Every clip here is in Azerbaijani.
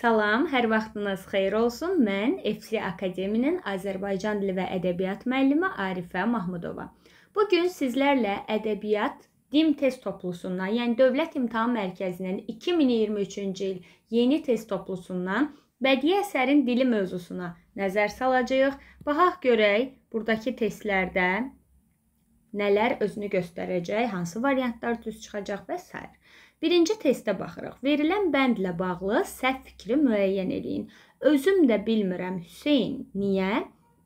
Salam, hər vaxtınız xeyir olsun. Mən EFSİ Akademiyasının Azərbaycan dili və ədəbiyyat müəllimi Arifə Mahmudova. Bu gün sizlərlə ədəbiyyat DİM test toplusundan, yəni Dövlət İmtahan Mərkəzinin 2023-cü il yeni test toplusundan bədii əsərin dili mövzusuna nəzər salacağıq. Baxaq görək, burdakı testlərdə nələr özünü göstərəcək, hansı variantlar düz çıxacaq və s. Birinci testə baxırıq. Verilən bəndlə bağlı səhv fikri müəyyən eləyin. Özüm də bilmirəm Hüseyn niyə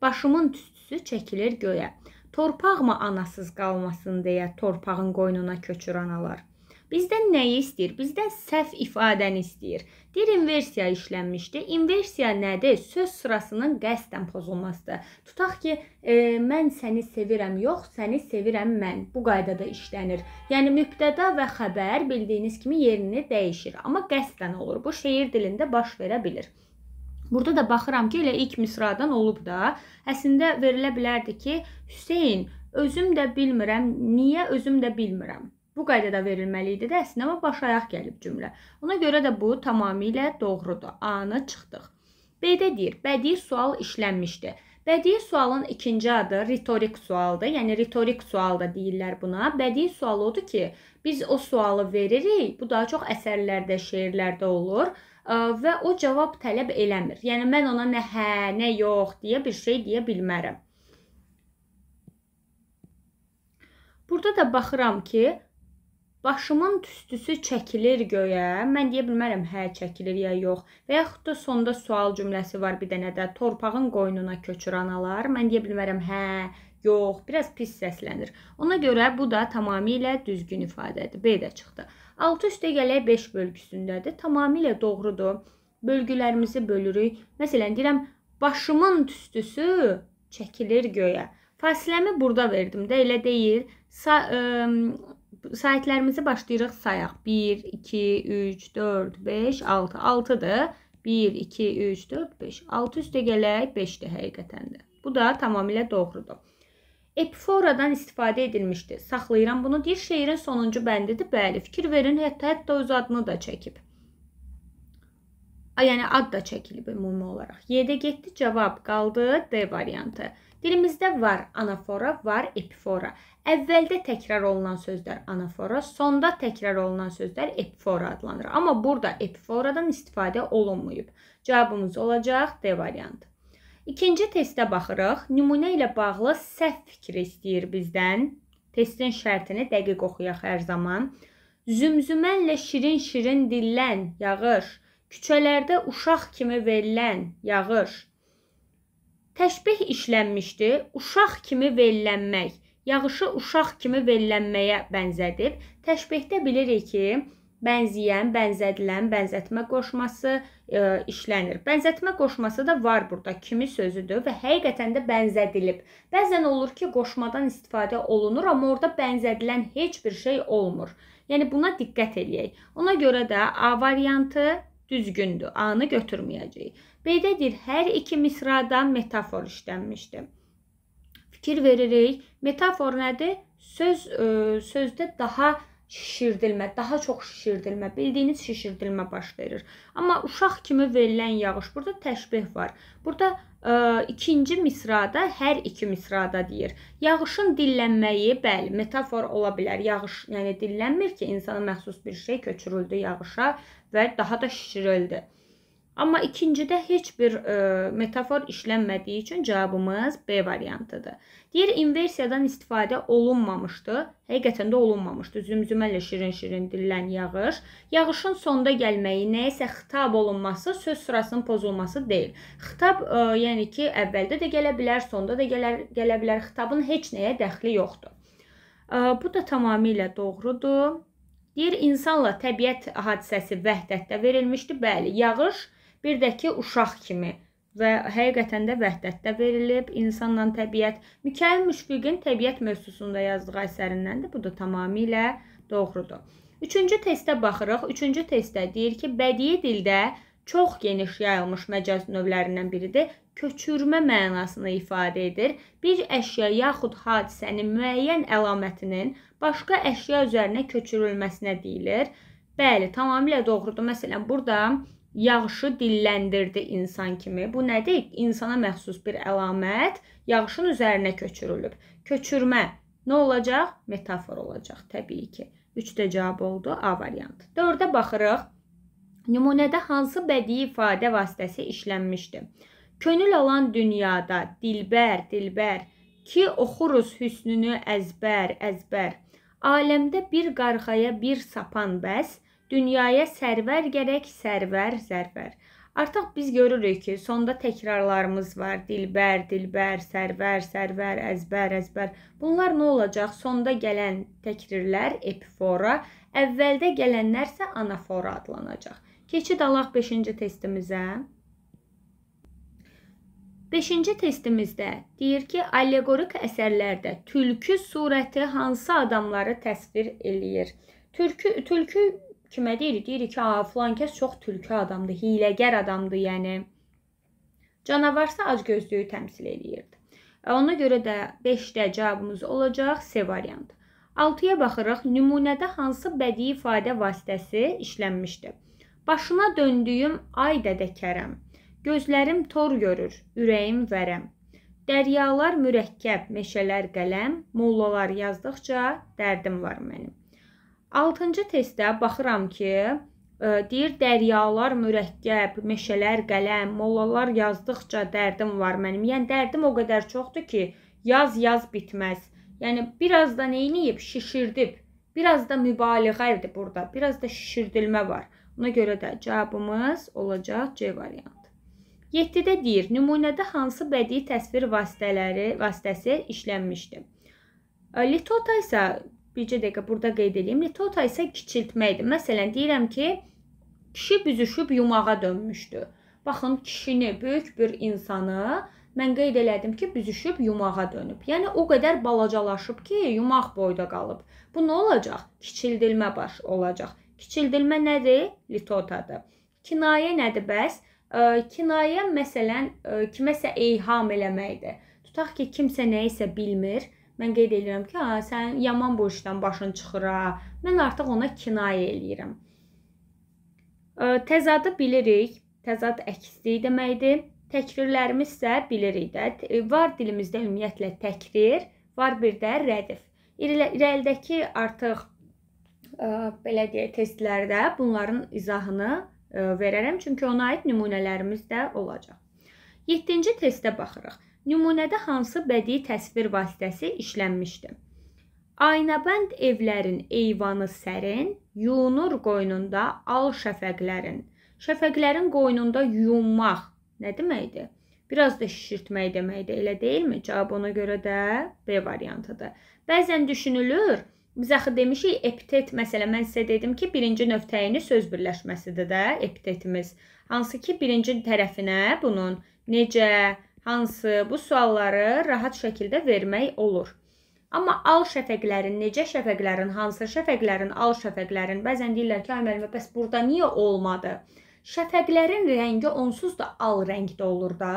başımın tüstüsü çəkilir göyə. Torpağımı anasız qalmasın deyə torpağın qoynuna köçür analar. Bizdən nəyi istəyir? Bizdən səhv ifadəni istəyir. Deyir inversiya işlənmişdi. İnversiya nədir? Söz sırasının qəsdən pozulmasıdır. Tutaq ki, e, mən səni sevirəm, yox, səni sevirəm mən. Bu qaydada işlənir. Yəni mübtəda və xəbər bildiyiniz kimi yerini dəyişir, amma qəsdən olur. Bu şeir dilində baş verə bilər. Burada da baxıram ki, elə ilk misradan olub da. Əslində verilə bilərdi ki, Hüseyn, özüm də bilmirəm, niyə özüm də bilmirəm. Bu qaydada verilməli idi də əslində, amma baş ayaq gəlib cümlə. Ona görə də bu tamamilə doğrudur. A-nı çıxdıq. B-də deyir, bədii sual işlənmişdi. Bədii sualın ikinci adı ritorik sualdır. Yəni ritorik sual da deyirlər buna. Bədii sual odur ki, biz o sualı veririk. Bu daha çox əsərlərdə, şeirlərdə olur e, və o cavab tələb eləmir. Yəni mən ona nə hə, nə yox deyə bir şey deyə bilmərəm. Burada da baxıram ki, Başımın tüstüsü çəkilir göyə. Mən deyə bilmərəm hə çəkilir ya yox. Və yaxud da sonda sual cümləsi var bir dənə də. Torpağın qoynuna köçür analar. Mən deyə bilmərəm hə, yox, biraz pis səslənir. Ona görə bu da tamamilə düzgün ifadədir. B də çıxdı. 6 üstə gələk 5 bölgüsündədir. Tamamilə doğrudur. Bölgülərimizi bölürük. Məsələn deyirəm başımın tüstüsü çəkilir göyə. Fasiləmi burada verdim də elə deyil. Sa ə, sayətlərimizi başlayırıq sayaq. 1, 2, 3, 4, 5, 6. 6-dır. 1, 2, 3, 4, 5. 6 üstə gələk 5-dir həqiqətən də. Bu da tamamilə doğrudur. Epiforadan istifadə edilmişdir. Saxlayıram bunu. Deyir şeirin sonuncu bəndidir. Bəli, fikir verin, hətta hətta öz adını da çəkib yəni ad da çəkilib ümumi olaraq. Y-də getdi, cavab qaldı D variantı. Dilimizdə var anafora, var epifora. Əvvəldə təkrar olunan sözlər anafora, sonda təkrar olunan sözlər epifora adlanır. Amma burada epiforadan istifadə olunmayıb. Cavabımız olacaq D variantı. İkinci testə baxırıq. Nümunə ilə bağlı səhv fikri istəyir bizdən. Testin şərtini dəqiq oxuyaq hər zaman. Zümzümənlə şirin-şirin dillən, yağış küçələrdə uşaq kimi verilən yağış təşbih işlənmişdi. Uşaq kimi verilənmək, yağışı uşaq kimi verilənməyə bənzədib. Təşbihdə bilirik ki, bənzəyən, bənzədilən, bənzətmə qoşması e, işlənir. Bənzətmə qoşması da var burada. Kimi sözüdür və həqiqətən də bənzədilib. Bəzən olur ki, qoşmadan istifadə olunur, amma orada bənzədilən heç bir şey olmur. Yəni buna diqqət eləyək. Ona görə də A variantı düzgündür. A-nı götürməyəcəyik. B-dədir, hər iki misradan metafor işlənmişdir. Fikir veririk. Metafor nədir? Söz ə, e, sözdə daha şişirdilmə, daha çox şişirdilmə, bildiyiniz şişirdilmə baş verir. Amma uşaq kimi verilən yağış burada təşbeh var. Burada ə, e, ikinci misrada hər iki misrada deyir. Yağışın dillənməyi, bəli, metafor ola bilər. Yağış, yəni dillənmir ki, insana məxsus bir şey köçürüldü yağışa və daha da şişirildi. Amma ikincidə heç bir e, metafor işlənmədiyi üçün cavabımız B variantıdır. Digər inversiyadan istifadə olunmamışdı. Həqiqətən də olunmamışdı. Zümzüməllə şirin-şirin dillən yağış. Yağışın sonda gəlməyi, nəyisə xitab olunması, söz sırasının pozulması deyil. Xitab, e, yəni ki, əvvəldə də gələ bilər, sonda da gələ, gələ bilər. Xitabın heç nəyə dəxli yoxdur. E, bu da tamamilə doğrudur. Deyir, insanla təbiət hadisəsi vəhdətdə verilmişdi. Bəli, yağış bir də ki, uşaq kimi və həqiqətən də vəhdətdə verilib insanla təbiət. Mikayıl Müşfiqin təbiət mövzusunda yazdığı əsərindən də bu da tamamilə doğrudur. Üçüncü testə baxırıq. Üçüncü testdə deyir ki, bədii dildə çox geniş yayılmış məcaz növlərindən biridir köçürmə mənasını ifadə edir. Bir əşya yaxud hadisənin müəyyən əlamətinin başqa əşya üzərinə köçürülməsinə deyilir. Bəli, tamamilə doğrudur. Məsələn, burada yağışı dilləndirdi insan kimi. Bu nədir? İnsana məxsus bir əlamət yağışın üzərinə köçürülüb. Köçürmə nə olacaq? Metafor olacaq təbii ki. 3-də cavab oldu A variantı. 4-də baxırıq. Nümunədə hansı bədii ifadə vasitəsi işlənmişdi? Könül alan dünyada dilbər, dilbər ki oxuruz hüsnünü əzbər, əzbər. Aləmdə bir qarğaya bir sapan bəs, dünyaya sərvər gərək sərvər, zərvər. Artıq biz görürük ki, sonda təkrarlarımız var. Dilbər, dilbər, sərvər, sərvər, əzbər, əzbər. Bunlar nə olacaq? Sonda gələn təkrirlər epifora, əvvəldə gələnlərsə anafora adlanacaq. Keçid alaq 5-ci testimizə. Beşinci testimizdə deyir ki, alleqorik əsərlərdə tülkü surəti hansı adamları təsvir eləyir? Tülkü tülkü kimə deyirik? Deyirik ki, "A, filan kəs çox tülkü adamdır, hiyləgər adamdır", yəni. Canavarsa acgözlüyü təmsil eləyirdi. E, ona görə də 5-də cavabımız olacaq C variantı. 6-ya baxırıq. Nümunədə hansı bədii ifadə vasitəsi işlənmişdi? Başına döndüyüm ay dədə Kərəm Gözlərim tor görür, ürəyim vərəm. Dəryalar mürəkkəb, meşələr qələm, mollalar yazdıqca dərdim var mənim. 6-cı testdə baxıram ki, e, deyir dəryalar mürəkkəb, meşələr qələm, mollalar yazdıqca dərdim var mənim. Yəni dərdim o qədər çoxdur ki, yaz yaz bitməz. Yəni biraz da neyniyib, şişirdib. Biraz da mübaliğə idi burada. Biraz da şişirdilmə var. Buna görə də cavabımız olacaq C variantı. 7-də deyir, nümunədə hansı bədii təsvir vasitələri vasitəsi işlənmişdi? E, Litota isə bircə dəqiqə burada qeyd edeyim. Litota isə kiçiltməkdir. Məsələn, deyirəm ki, kişi büzüşüb yumağa dönmüşdü. Baxın, kişini, böyük bir insanı mən qeyd elədim ki, büzüşüb yumağa dönüb. Yəni o qədər balacalaşıb ki, yumaq boyda qalıb. Bu nə olacaq? Kiçildilmə baş olacaq. Kiçildilmə nədir? Litotadır. Kinayə nədir bəs? Kinayə məsələn kiməsə eyham eləməkdir. Tutaq ki, kimsə nəyisə bilmir. Mən qeyd edirəm ki, "A, hə, sən yaman bu işdən başın çıxır ha." Mən artıq ona kinayə eləyirəm. Təzadı bilirik. Təzad əkslik deməkdir. Təkrirlərimiz isə bilirik də. Var dilimizdə ümumiyyətlə təkrir, var bir də rədif. İrəlidəki artıq ə, belə deyək testlərdə bunların izahını E, verərəm, çünki ona aid nümunələrimiz də olacaq. 7-ci testə baxırıq. Nümunədə hansı bədii təsvir vasitəsi işlənmişdi? Aynabənd evlərin eyvanı sərin, yuyunur qoynunda al şəfəqlərin. Şəfəqlərin qoynunda yuyunmaq nə deməkdir? Biraz da şişirtmək deməkdir, elə deyilmi? Cavab ona görə də B variantıdır. Bəzən düşünülür, Biz axı demişik epitet, məsələn, mən sizə dedim ki, birinci növ təyini söz birləşməsidir də epitetimiz. Hansı ki, birinci tərəfinə bunun necə, hansı bu sualları rahat şəkildə vermək olur. Amma al şəfəqlərin, necə şəfəqlərin, hansı şəfəqlərin, al şəfəqlərin. Bəzən deyirlər ki, ay müəllimə, bəs burada niyə olmadı? Şəfəqlərin rəngi onsuz da al rəngdə olur da.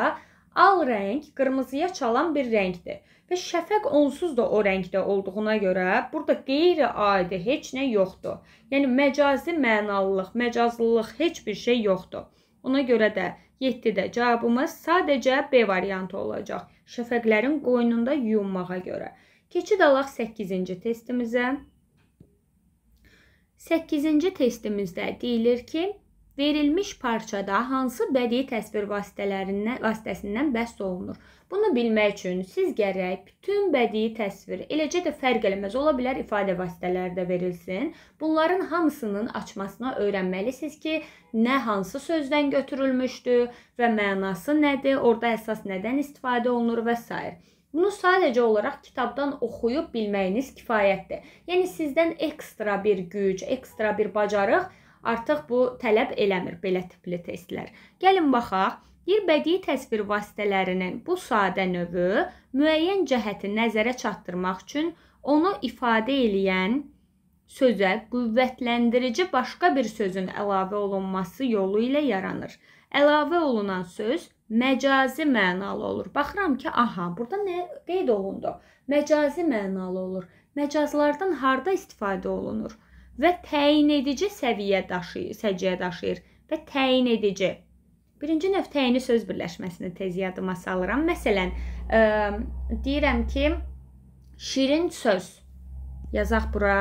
Al rəng qırmızıya çalan bir rəngdir və şəfəq onsuz da o rəngdə olduğuna görə burada qeyri-adi heç nə yoxdur. Yəni məcazi mənalılıq, məcazlılıq heç bir şey yoxdur. Ona görə də 7-də cavabımız sadəcə B variantı olacaq. Şəfəqlərin qoynunda yuyunmağa görə. Keçid alaq 8-ci testimizə. 8-ci testimizdə deyilir ki, verilmiş parçada hansı bədii təsvir vasitələrindən vasitəsindən bəhs olunur? Bunu bilmək üçün siz gərək bütün bədii təsvir, eləcə də fərq eləməz ola bilər ifadə vasitələri də verilsin. Bunların hamısının açmasına öyrənməlisiniz ki, nə hansı sözdən götürülmüşdü və mənası nədir, orada əsas nədən istifadə olunur və s. Bunu sadəcə olaraq kitabdan oxuyub bilməyiniz kifayətdir. Yəni sizdən ekstra bir güc, ekstra bir bacarıq artıq bu tələb eləmir belə tipli testlər. Gəlin baxaq. Bir bədii təsvir vasitələrinin bu sadə növü müəyyən cəhəti nəzərə çatdırmaq üçün onu ifadə edən sözə qüvvətləndirici başqa bir sözün əlavə olunması yolu ilə yaranır. Əlavə olunan söz məcazi mənalı olur. Baxıram ki, aha, burada nə qeyd olundu? Məcazi mənalı olur. Məcazlardan harda istifadə olunur? və təyin edici səviyyə daşıyır, səciyyəyə daşıyır və təyin edici. Birinci növ təyini söz birləşməsini tez yadıma salıram. Məsələn, ə, deyirəm ki, şirin söz. Yazaq bura.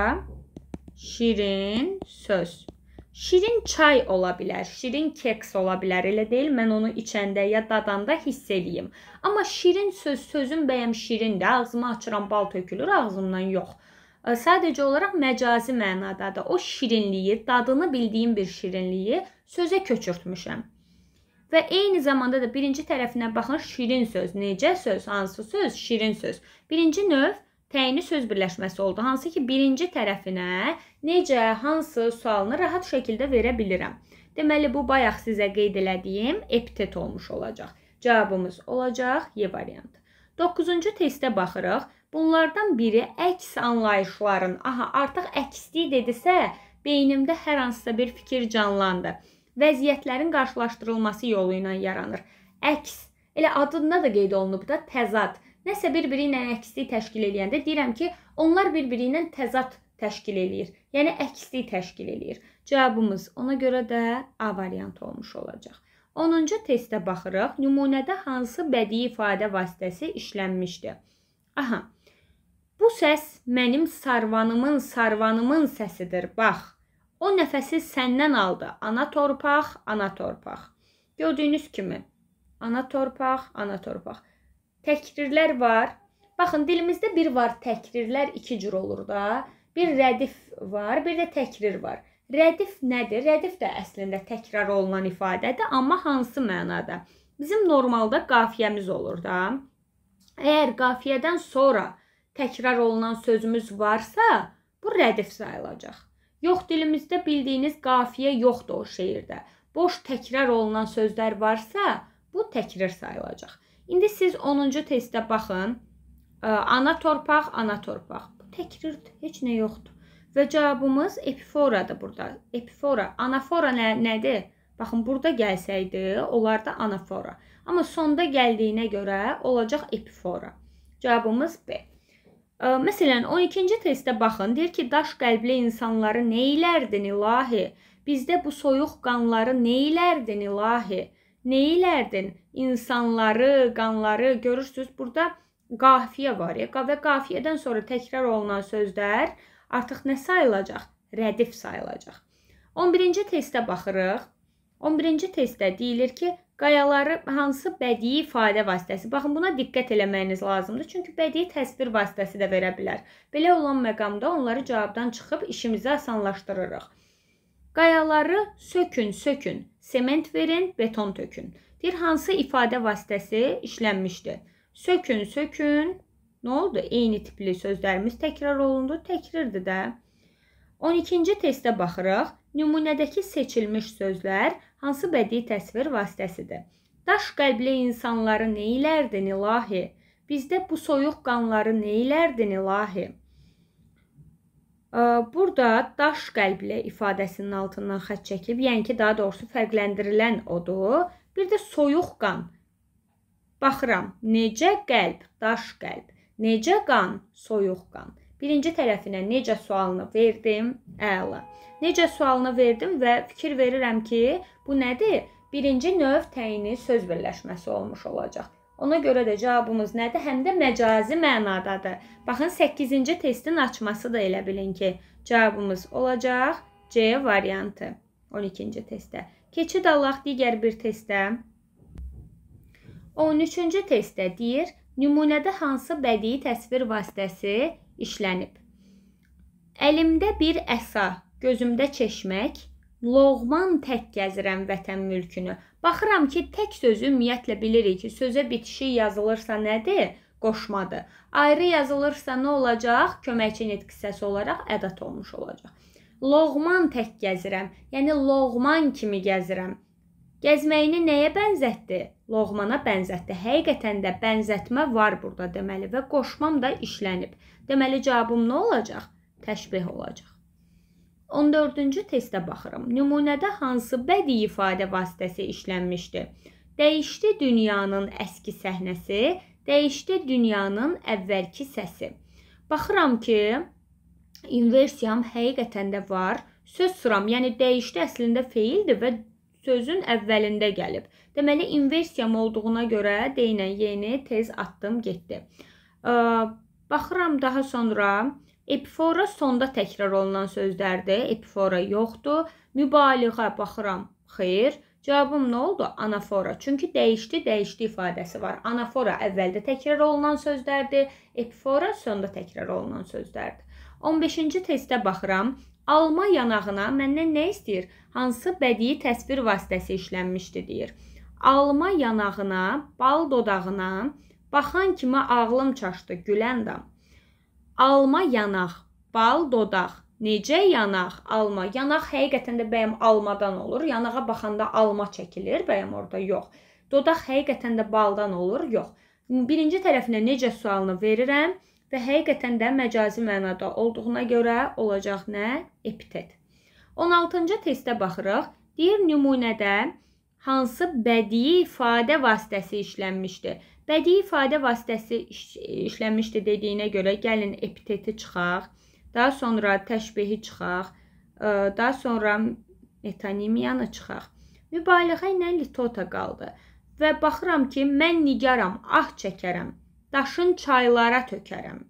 Şirin söz. Şirin çay ola bilər, şirin keks ola bilər, elə deyil? Mən onu içəndə ya dadanda hiss eləyim. Amma şirin söz sözün bəyəm şirindir. Ağzımı açıram bal tökülür ağzımdan yox sadəcə olaraq məcazi mənadadır. O şirinliyi, dadını bildiyim bir şirinliyi sözə köçürtmüşəm. Və eyni zamanda da birinci tərəfinə baxın, şirin söz, necə söz, hansı söz, şirin söz. Birinci növ təyini söz birləşməsi oldu. Hansı ki, birinci tərəfinə necə, hansı sualını rahat şəkildə verə bilirəm. Deməli, bu bayaq sizə qeyd elədiyim epitet olmuş olacaq. Cavabımız olacaq Y variantı. 9-cu testə baxırıq. Bunlardan biri əks anlayışların. Aha, artıq əksliyi dedisə, beynimdə hər hansısa bir fikir canlandı. Vəziyyətlərin qarşılaşdırılması yolu ilə yaranır. Əks elə adında da qeyd olunub da təzad. Nəsə bir-biri ilə əkslik təşkil eləyəndə deyirəm ki, onlar bir-biri ilə təzad təşkil eləyir. Yəni əkslik təşkil eləyir. Cavabımız ona görə də A variantı olmuş olacaq. 10-cu testə baxırıq. Nümunədə hansı bədii ifadə vasitəsi işlənmişdi? Aha. Bu səs mənim sarvanımın, sarvanımın səsidir. Bax, o nəfəsi səndən aldı. Ana torpaq, ana torpaq. Gördüyünüz kimi ana torpaq, ana torpaq. Təkrirlər var. Baxın, dilimizdə bir var təkrirlər iki cür olur da. Bir rədif var, bir də təkrir var. Rədif nədir? Rədif də əslində təkrar olunan ifadədir, amma hansı mənada? Bizim normalda qafiyəmiz olur da. Əgər qafiyədən sonra təkrar olunan sözümüz varsa, bu rədif sayılacaq. Yox dilimizdə bildiyiniz qafiyə yoxdur o şeirdə. Boş təkrar olunan sözlər varsa, bu təkrar sayılacaq. İndi siz 10-cu testdə baxın. Ana torpaq, ana torpaq. Bu təkrar heç nə yoxdur. Və cavabımız epiforadır burada. Epifora, anafora nə, nədir? Baxın, burada gəlsəydi, onlarda anafora. Amma sonda gəldiyinə görə olacaq epifora. Cavabımız B. Məsələn, 12-ci testə baxın. Deyir ki, daş qəlbli insanları nə ilərdin ilahi? Bizdə bu soyuq qanları nə ilərdin ilahi? Nə ilərdin insanları, qanları görürsüz? Burada qafiyə var ya, və qafiyədən sonra təkrar olunan sözlər artıq nə sayılacaq? Rədif sayılacaq. 11-ci testə baxırıq. 11-ci testdə deyilir ki, qayaları hansı bədii ifadə vasitəsi? Baxın, buna diqqət eləməyiniz lazımdır. Çünki bədii təsvir vasitəsi də verə bilər. Belə olan məqamda onları cavabdan çıxıb işimizi asanlaşdırırıq. Qayaları sökün, sökün, sement verin, beton tökün. Deyir, hansı ifadə vasitəsi işlənmişdir? Sökün, sökün, nə oldu? Eyni tipli sözlərimiz təkrar olundu, təkrirdir də. 12-ci testə baxırıq. Nümunədəki seçilmiş sözlər – hansı bədii təsvir vasitəsidir? Daş qəlbli insanları neylərdin ilahi? Bizdə bu soyuq qanları neylərdin ilahi? Burada daş qəlbli ifadəsinin altından xətt çəkilib, yəni ki, daha doğrusu fərqləndirilən odur. Bir də soyuq qan. Baxıram, necə qəlb, daş qəlb, necə qan, soyuq qan. Birinci tərəfinə necə sualını verdim? Əla. Necə sualını verdim və fikir verirəm ki, bu nədir? Birinci növ təyini söz birləşməsi olmuş olacaq. Ona görə də cavabımız nədir? Həm də məcazi mənadadır. Baxın 8-ci testin açması da elə bilin ki, cavabımız olacaq C variantı 12-ci testdə. Keçid alaq digər bir testə. 13-cü testdə deyir, nümunədə hansı bədii təsvir vasitəsi işlənib. Əlimdə bir əsa, gözümdə çeşmək, loğman tək gəzirəm vətən mülkünü. Baxıram ki, tək sözü ümumiyyətlə bilirik ki, sözə bitişi yazılırsa nədir? Qoşmadır. Ayrı yazılırsa nə olacaq? Köməkçi nitq hissəsi olaraq ədat olmuş olacaq. Loğman tək gəzirəm, yəni loğman kimi gəzirəm. Gəzməyini nəyə bənzətdi? Loğmana bənzətdi. Həqiqətən də bənzətmə var burada deməli və qoşmam da işlənib. Deməli cavabım nə olacaq? Təşbeh olacaq. 14-cü testə baxıram. Nümunədə hansı bədii ifadə vasitəsi işlənmişdi? Dəyişdi dünyanın əski səhnəsi, dəyişdi dünyanın əvvəlki səsi. Baxıram ki, inversiyam həqiqətən də var. Söz sıram, yəni dəyişdi əslində feildir və sözün əvvəlində gəlib. Deməli, inversiyam olduğuna görə D-lə Y-ni tez atdım, getdi. Baxıram daha sonra epifora sonda təkrar olunan sözdərdir. Epifora yoxdur. Mübaliğə baxıram. Xeyr. Cavabım nə oldu? Anafora. Çünki dəyişdi, dəyişdi ifadəsi var. Anafora əvvəldə təkrar olunan sözdərdir. Epifora sonda təkrar olunan sözdərdir. 15-ci testə baxıram. Alma yanağına məndən nə istəyir? Hansı bədii təsvir vasitəsi işlənmişdi deyir. Alma yanağına, bal dodağına baxan kimi ağlım çaşdı Güləndam. Alma yanaq, bal dodaq. Necə yanaq, alma? Yanaq həqiqətən də bəyəm almadan olur. Yanağa baxanda alma çəkilir, bəyəm orada yox. Dodaq həqiqətən də baldan olur, yox. Birinci tərəfinə necə sualını verirəm? və həqiqətən də məcazi mənada olduğuna görə olacaq nə? Epitet. 16-cı testə baxırıq. Deyir nümunədə hansı bədii ifadə vasitəsi işlənmişdir? Bədii ifadə vasitəsi iş, işlənmişdir dediyinə görə gəlin epiteti çıxaq, daha sonra təşbehi çıxaq, e, daha sonra metonimiyanı çıxaq. Mübaliğə ilə litota qaldı və baxıram ki, mən nigaram, ah çəkərəm daşın çaylara tökərəm.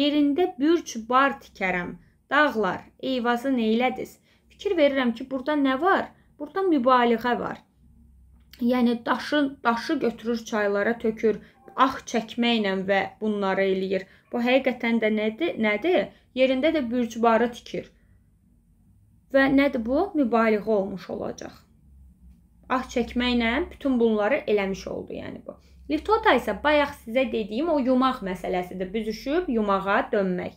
Yerində bürç bar tikərəm. Dağlar, eyvazı neylədiniz? Fikir verirəm ki, burada nə var? Burada mübaliğə var. Yəni daşın daşı götürür çaylara tökür, ağ ah çəkməklə və bunları eləyir. Bu həqiqətən də nədir? Nədir? Yerində də bürcbarı tikir. Və nədir bu? Mübaliğə olmuş olacaq. Ağ ah çəkməklə bütün bunları eləmiş oldu, yəni bu. Litota isə bayaq sizə dediyim o yumaq məsələsidir. Büzüşüb yumağa dönmək.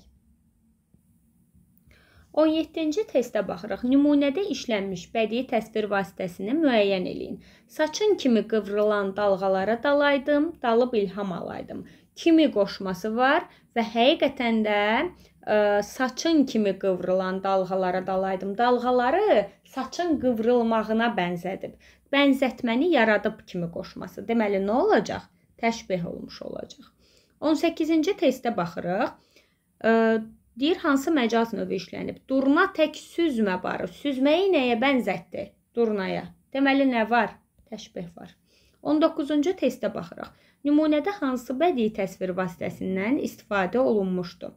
17-ci testə baxırıq. Nümunədə işlənmiş bədii təsvir vasitəsini müəyyən eləyin. Saçın kimi qıvrılan dalğalara dalaydım, dalıb ilham alaydım. Kimi qoşması var və həqiqətən də ə, e, saçın kimi qıvrılan dalğalara dalaydım. Dalğaları saçın qıvrılmağına bənzədib bənzətməni yaradıb kimi qoşması. Deməli nə olacaq? Təşbeh olmuş olacaq. 18-ci testə baxırıq. E, deyir hansı məcaz növü işlənib? Durna tək süzmə barı. Süzməyi nəyə bənzətdi? Durnaya. Deməli nə var? Təşbeh var. 19-cu testə baxırıq. Nümunədə hansı bədii təsvir vasitəsindən istifadə olunmuşdu?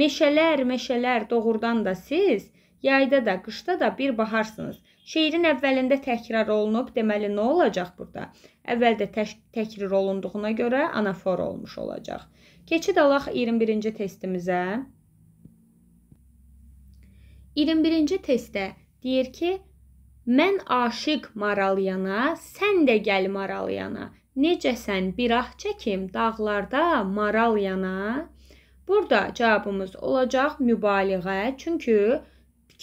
Meşələr, meşələr doğrudan da siz yayda da, qışda da bir baharsınız. Şeirin əvvəlində təkrar olunub, deməli nə olacaq burada? Əvvəldə tək təkrar olunduğuna görə anafora olmuş olacaq. Keçid alaq 21-ci testimizə. 21-ci testdə deyir ki, mən aşiq maralyana, sən də gəl maralyana. Necəsən bir ah çəkim dağlarda maralyana? Burada cavabımız olacaq mübaliğə, çünki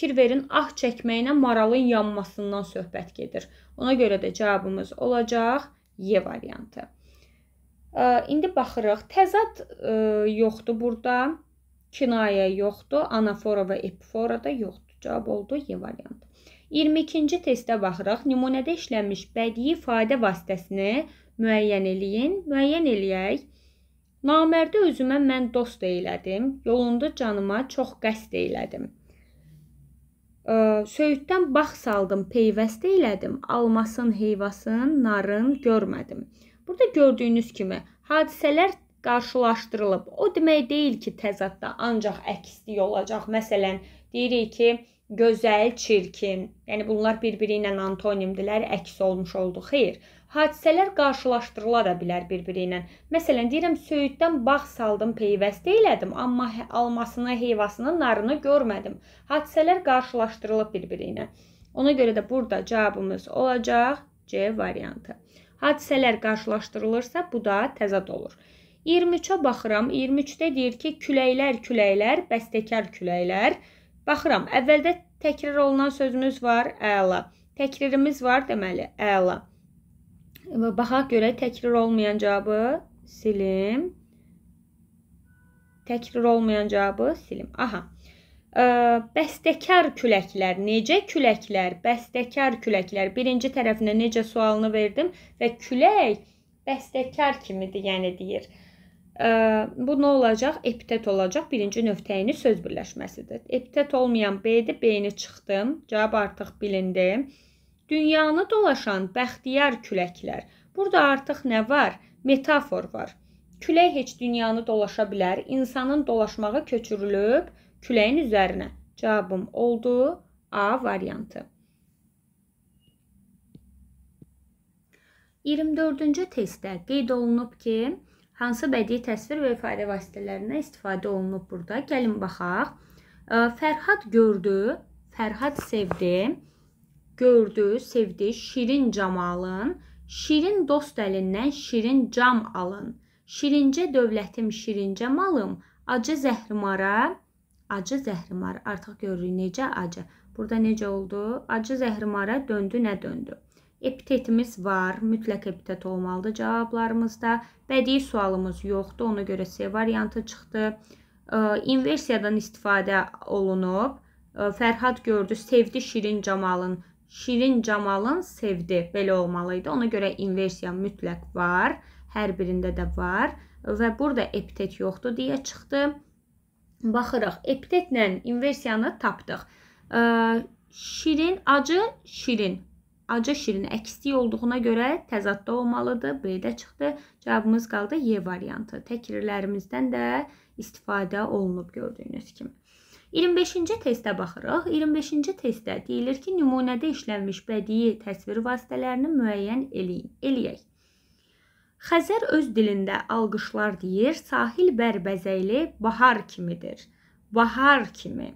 Fikir verin, ağ ah çəkməklə maralın yanmasından söhbət gedir. Ona görə də cavabımız olacaq Y variantı. İndi baxırıq. Təzad yoxdur burada. Kinayə yoxdur, anafora və epifora da yoxdur. Cavab oldu Y variantı. 22-ci testə baxırıq. Nümunədə işlənmiş bədii ifadə vasitəsini müəyyən eləyin. Müəyyən eləyək. Namərdə özümə mən dost eylədim, yolunda canıma çox qəsd eylədim. Ə, söyüddən bax saldım, peyvəst elədim. Almasın, heyvasın, narın görmədim. Burada gördüyünüz kimi hadisələr qarşılaşdırılıb. O demək deyil ki, təzadda ancaq əksli olacaq. Məsələn, deyirik ki, gözəl, çirkin. Yəni bunlar bir-biri ilə antonimdilər, əks olmuş oldu. Xeyr hadisələr qarşılaşdırıla da bilər bir-biri ilə. Məsələn, deyirəm söyüddən bağ saldım, peyvəst elədim, amma hə, almasını, heyvasını, narını görmədim. Hadisələr qarşılaşdırılıb bir-biri ilə. Ona görə də burada cavabımız olacaq C variantı. Hadisələr qarşılaşdırılırsa bu da təzad olur. 23-ə baxıram. 23-də deyir ki, küləklər, küləklər, bəstəkar küləklər. Baxıram. Əvvəldə təkrar olunan sözümüz var, əla. Təkrarımız var, deməli, əla. Və baxaq görək təkrar olmayan cavabı silim. Təkrar olmayan cavabı silim. Aha. Ə, bəstəkar küləklər. Necə küləklər? Bəstəkar küləklər. Birinci tərəfinə necə sualını verdim və külək bəstəkar kimidir, yəni deyir. Ə, bu nə olacaq? Epitet olacaq. Birinci nöqtəyini söz birləşməsidir. Epitet olmayan B-dir. B-ni çıxdım. Cavab artıq bilindi. Dünyanı dolaşan bəxtiyar küləklər. Burada artıq nə var? Metafor var. Külək heç dünyanı dolaşa bilər. İnsanın dolaşmağı köçürülüb küləyin üzərinə. Cavabım oldu A variantı. 24-cü testdə qeyd olunub ki, hansı bədii təsvir və ifadə vasitələrindən istifadə olunub burada? Gəlin baxaq. Fərhad gördü, Fərhad sevdi gördü, sevdi şirin camalın, şirin dost əlindən şirin cam alın. Şirincə dövlətim, şirincə malım, acı zəhrimara, acı zəhrimar. Artıq görürük necə acı. Burada necə oldu? Acı zəhrimara döndü, nə döndü? Epitetimiz var, mütləq epitet olmalıdır cavablarımızda. Bədii sualımız yoxdur, ona görə C variantı çıxdı. İnversiyadan istifadə olunub. Fərhad gördü, sevdi şirin camalın Şirin Camalın sevdi. Belə olmalıydı. Ona görə inversiya mütləq var. Hər birində də var. Və burada epitet yoxdur deyə çıxdı. Baxırıq. Epitetlə inversiyanı tapdıq. Şirin, acı, şirin. Acı şirin əksliyi olduğuna görə təzadda olmalıdır. B də çıxdı. Cavabımız qaldı Y e variantı. Təkrirlərimizdən də istifadə olunub gördüyünüz kimi. 25-ci testə baxırıq. 25-ci testdə deyilir ki, nümunədə işlənmiş bədii təsvir vasitələrini müəyyən eləyin. Eləyək. Xəzər öz dilində alqışlar deyir, sahil bərbəzəyli bahar kimidir. Bahar kimi.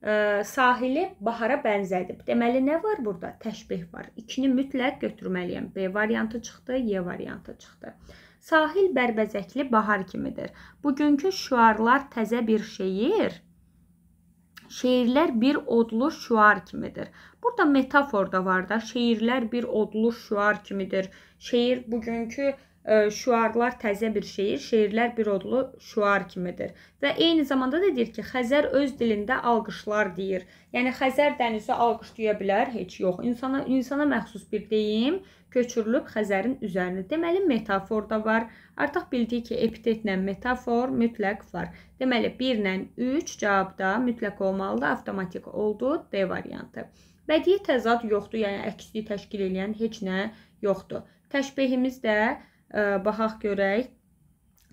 E, sahili bahara bənzədib. Deməli nə var burada? Təşbeh var. İkini mütləq götürməliyəm. B variantı çıxdı, Y variantı çıxdı. Sahil bərbəzəkli bahar kimidir. Bugünkü şüarlar təzə bir şeir şeirlər bir odlu şüar kimidir. Burada metafor da var da, şeirlər bir odlu şüar kimidir. Şeir bugünkü şüarlar təzə bir şeir, şeirlər bir odlu şüar kimidir. Və eyni zamanda da deyir ki, Xəzər öz dilində alqışlar deyir. Yəni Xəzər dənizi alqışlaya bilər, heç yox. İnsana insana məxsus bir deyim köçürülüb Xəzərin üzərinə. Deməli metafor da var. Artıq bildik ki, epitetlə metafor mütləq var. Deməli 1 ilə 3 cavabda mütləq olmalıdır, avtomatik oldu B variantı. Bədii təzad yoxdur, yəni əksliyi təşkil edən heç nə yoxdur. Təşbehimiz də baxaq görək.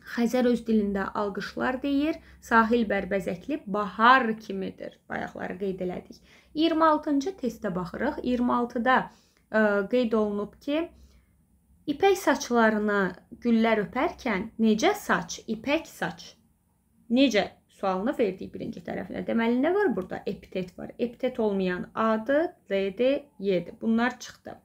Xəzər öz dilində alqışlar deyir, sahil bərbəzəkli bahar kimidir. Bayaqları qeyd elədik. 26-cı testə baxırıq. 26-da ə, qeyd olunub ki, ipək saçlarını güllər öpərkən necə saç, ipək saç necə sualını verdik birinci tərəfinə. Deməli nə var burada? Epitet var. Epitet olmayan A-dır, D-dir, Y-dir. Bunlar çıxdı.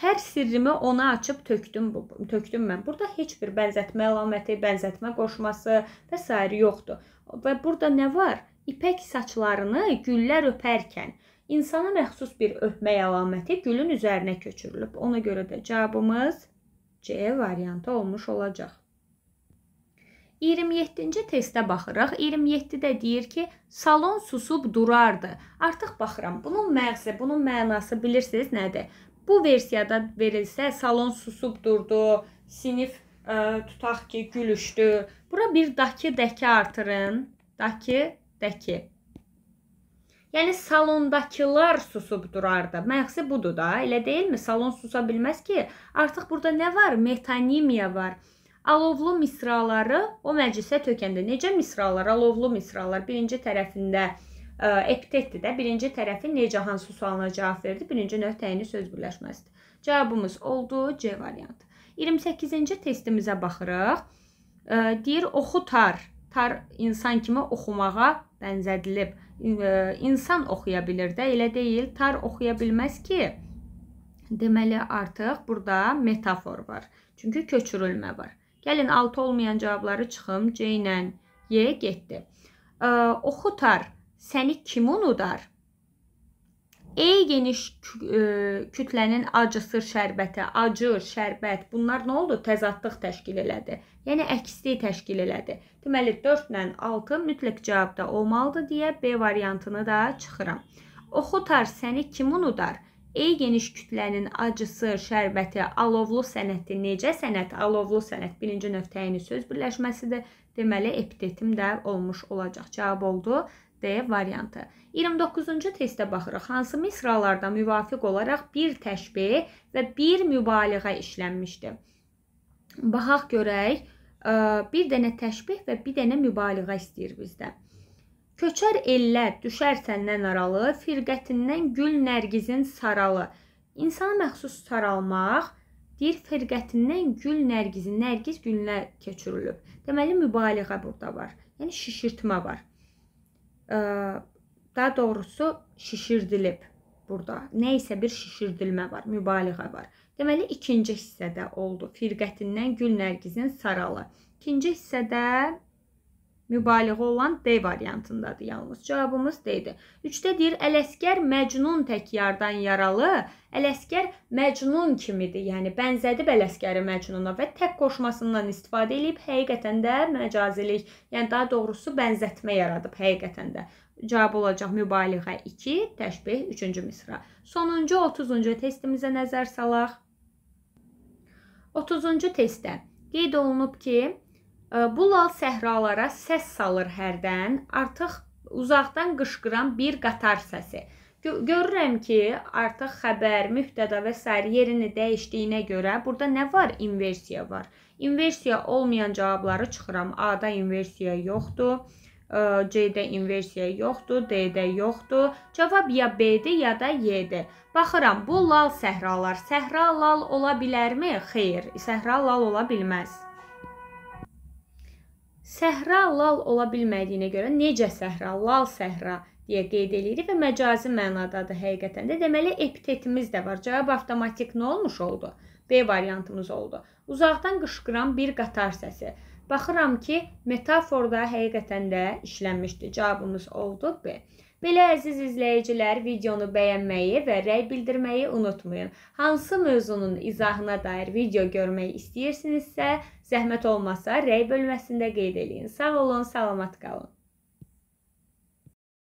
Hər sirrimi ona açıb tökdüm, tökdüm mən. Burada heç bir bənzətmə əlaməti, bənzətmə qoşması və s. yoxdur. Və burada nə var? İpək saçlarını güllər öpərkən insana məxsus bir öpmək əlaməti gülün üzərinə köçürülüb. Ona görə də cavabımız C variantı olmuş olacaq. 27-ci testə baxırıq. 27-də deyir ki, salon susub durardı. Artıq baxıram. Bunun məğzi, bunun mənası bilirsiniz nədir? Bu versiyada verilsə salon susub durdu, sinif ə, e, tutaq ki, gülüşdü. Bura bir dakı dəki artırın. Dakı dəki. Yəni salondakılar susub durardı. Məqsəd budur da, elə deyilmi? Salon susa bilməz ki. Artıq burada nə var? Metonimiya var. Alovlu misraları o məclisə tökəndə necə misralar? Alovlu misralar birinci tərəfində epitetdir də. Birinci tərəfin necə hansı sualına cavab verdi? Birinci növ təyini söz birləşməsidir. Cavabımız oldu C variantı. 28-ci testimizə baxırıq. Deyir oxutar. Tar insan kimi oxumağa bənzədilib. İnsan oxuya bilir də, elə deyil. Tar oxuya bilməz ki. Deməli artıq burada metafor var. Çünki köçürülmə var. Gəlin 6 olmayan cavabları çıxım. C ilə Y getdi. Oxutar səni kim unudar? Ey geniş e, kütlənin acısı şərbəti, acı, şərbət, bunlar nə oldu? Təzadlıq təşkil elədi. Yəni əkslik təşkil elədi. Deməli 4 ilə 6 mütləq cavabda olmalıdır deyə B variantını da çıxıram. Oxutar səni kim unudar? Ey geniş kütlənin acısı, şərbəti, alovlu sənəti. Necə sənət? Alovlu sənət birinci növ təyini söz birləşməsidir. Deməli epitetim də olmuş olacaq. Cavab oldu D variantı. 29-cu testə baxırıq. Hansı misralarda müvafiq olaraq bir təşbeh və bir mübaliğə işlənmişdir? Baxaq görək, e, bir dənə təşbeh və bir dənə mübaliğə istəyir bizdən. Köçər ellər düşər səndən aralı, firqətindən gül nərgizin saralı. İnsana məxsus saralmaq deyir firqətindən gül nərgizi, nərgiz gülünə keçirilib. Deməli mübaliğə burada var. Yəni şişirtmə var daha doğrusu şişirdilib burada. Nə isə bir şişirdilmə var, mübaliğə var. Deməli ikinci hissədə oldu. Firqətindən Gül Nərgizin saralı. İkinci hissədə mübaliğə olan D variantındadır yalnız. Cavabımız D-dir. 3-də deyir Ələsgər Məcnun tək yardan yaralı, Ələsgər Məcnun kimidir. Yəni bənzədib Ələsgəri Məcnuna və tək qoşmasından istifadə edib həqiqətən də məcazilik, yəni daha doğrusu bənzətmə yaradıb həqiqətən də. Cavab olacaq mübaliğə 2, təşbih 3-cü misra. Sonuncu 30-cu testimizə nəzər salaq. 30-cu testdə qeyd olunub ki, Bu lal səhralara səs salır hərdən, artıq uzaqdan qışqıran bir qatar səsi. Görürəm ki, artıq xəbər, müftəda və sair yerini dəyişdiyinə görə burada nə var? İnversiya var. İnversiya olmayan cavabları çıxıram. A-da inversiya yoxdur. C-də inversiya yoxdur, D-də yoxdur. Cavab ya B-dir, ya da Y-dir. Baxıram, bu lal səhralar. Səhra lal ola bilərmi? Xeyr, səhra lal ola bilməz. Səhra lal ola bilmədiyinə görə necə səhra, lal səhra deyə qeyd eləyirik və məcazi mənadadır həqiqətən də. Deməli epitetimiz də var. Cavab avtomatik nə olmuş oldu? B variantımız oldu. Uzaqdan qışqıran bir qatar səsi. Baxıram ki, metaforda həqiqətən də işlənmişdi. Cavabımız oldu B. Belə əziz izləyicilər, videonu bəyənməyi və rəy bildirməyi unutmayın. Hansı mövzunun izahına dair video görmək istəyirsinizsə, zəhmət olmasa rəy bölməsində qeyd eləyin. Sağ olun, salamat qalın.